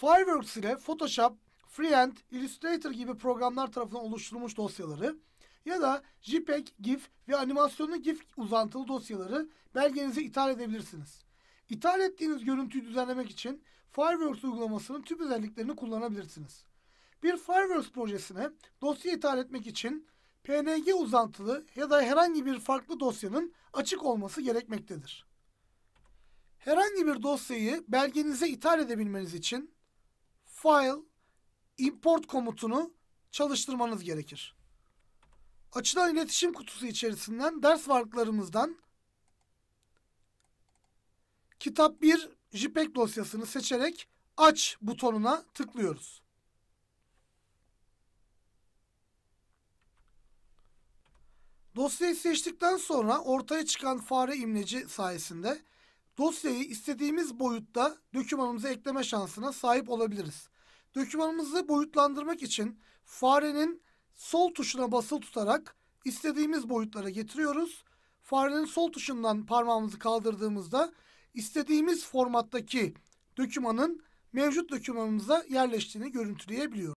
Fireworks ile Photoshop, Freehand, Illustrator gibi programlar tarafından oluşturulmuş dosyaları ya da JPEG, GIF ve animasyonlu GIF uzantılı dosyaları belgenize ithal edebilirsiniz. İthal ettiğiniz görüntüyü düzenlemek için Fireworks uygulamasının tüm özelliklerini kullanabilirsiniz. Bir Fireworks projesine dosya ithal etmek için PNG uzantılı ya da herhangi bir farklı dosyanın açık olması gerekmektedir. Herhangi bir dosyayı belgenize ithal edebilmeniz için file import komutunu çalıştırmanız gerekir. Açılan iletişim kutusu içerisinden ders varlıklarımızdan kitap 1 JPEG dosyasını seçerek aç butonuna tıklıyoruz. Dosyayı seçtikten sonra ortaya çıkan fare imleci sayesinde dosyayı istediğimiz boyutta dokümanımıza ekleme şansına sahip olabiliriz. Dokümanımızı boyutlandırmak için farenin sol tuşuna basılı tutarak istediğimiz boyutlara getiriyoruz. Farenin sol tuşundan parmağımızı kaldırdığımızda istediğimiz formattaki dokümanın mevcut dokümanımıza yerleştiğini görüntüleyebiliyoruz.